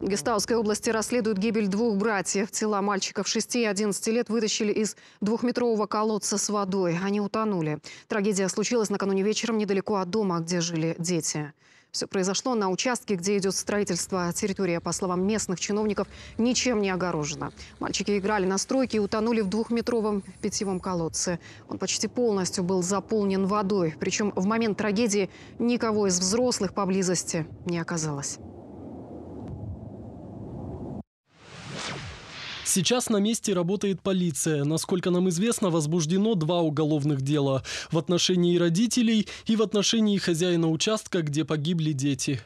В Гестауской области расследуют гибель двух братьев. Тела мальчиков 6 и 11 лет вытащили из двухметрового колодца с водой. Они утонули. Трагедия случилась накануне вечером недалеко от дома, где жили дети. Все произошло на участке, где идет строительство. Территория, по словам местных чиновников, ничем не огорожена. Мальчики играли на стройке и утонули в двухметровом питьевом колодце. Он почти полностью был заполнен водой. Причем в момент трагедии никого из взрослых поблизости не оказалось. Сейчас на месте работает полиция. Насколько нам известно, возбуждено два уголовных дела. В отношении родителей и в отношении хозяина участка, где погибли дети.